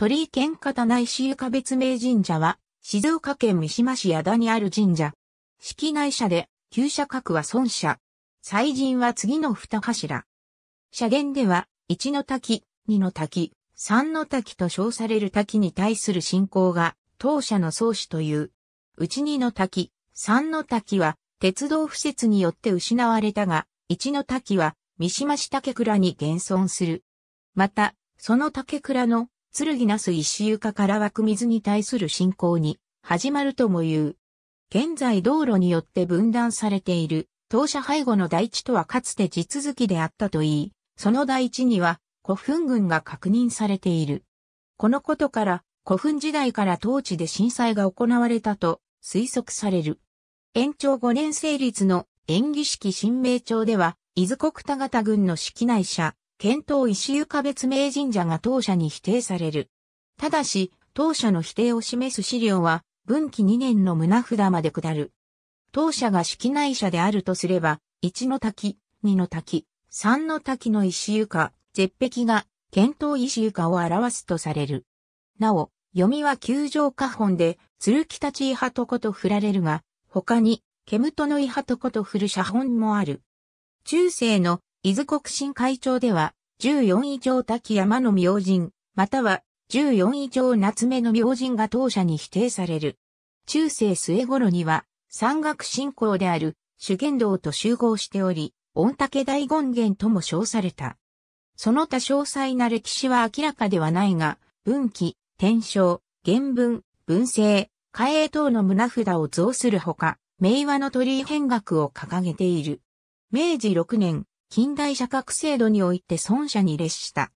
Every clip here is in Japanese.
鳥居県方内市床別名神社は、静岡県三島市矢田にある神社。式内社で、旧社格は孫社。祭神は次の二柱。社殿では、一の滝、二の滝、三の滝と称される滝に対する信仰が、当社の創始という。うち二の滝、三の滝は、鉄道敷設によって失われたが、一の滝は、三島市竹倉に現存する。また、その竹倉の剣なす一周化から湧く水に対する信仰に始まるとも言う。現在道路によって分断されている当社背後の大地とはかつて地続きであったといい、その大地には古墳群が確認されている。このことから古墳時代から当地で震災が行われたと推測される。延長5年成立の演技式新名町では、伊豆国田方郡の式内社、検討石床別名神社が当社に否定される。ただし、当社の否定を示す資料は、文岐2年の胸札まで下る。当社が式内社であるとすれば、1の滝、2の滝、3の滝の石床、絶壁が、検討石床を表すとされる。なお、読みは球状下本で、鶴木立ち派とこと振られるが、他に、ケムトのイハトコと振る写本もある。中世の伊豆国新会長では、14位町滝山の明神、または14位町夏目の明神が当社に否定される。中世末頃には山岳信仰である修験道と集合しており、御嶽大権現とも称された。その他詳細な歴史は明らかではないが、文記、天正、原文、文政、開営等の胸札を増するほか、名和の鳥居変額を掲げている。明治6年、近代社格制度において孫社に列した。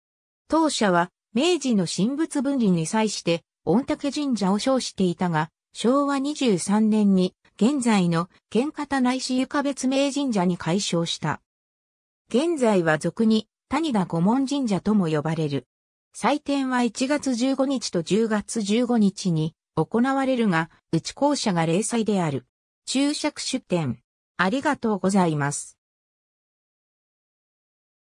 当社は、明治の神仏分離に際して、御嶽神社を称していたが、昭和23年に、現在の県方内市床別名神社に改称した。現在は俗に、谷田御門神社とも呼ばれる。祭典は1月15日と10月15日に行われるが、内校舎が例祭である。注釈出典。ありがとうございます。